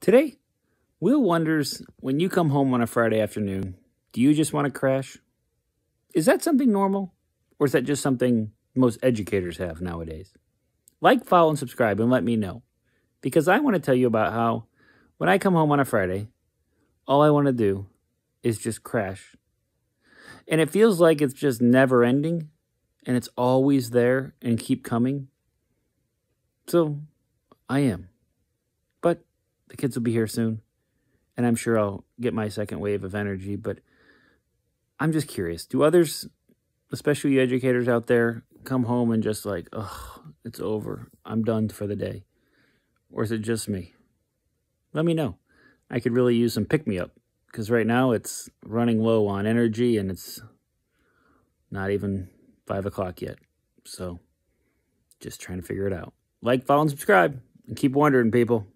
Today, Will wonders when you come home on a Friday afternoon, do you just want to crash? Is that something normal? Or is that just something most educators have nowadays? Like, follow, and subscribe and let me know. Because I want to tell you about how when I come home on a Friday, all I want to do is just crash. And it feels like it's just never ending and it's always there and keep coming. So I am. But the kids will be here soon, and I'm sure I'll get my second wave of energy. But I'm just curious do others, especially you educators out there, come home and just like, oh, it's over. I'm done for the day. Or is it just me? Let me know. I could really use some pick me up because right now it's running low on energy and it's not even five o'clock yet. So just trying to figure it out. Like, follow, and subscribe. And keep wondering, people.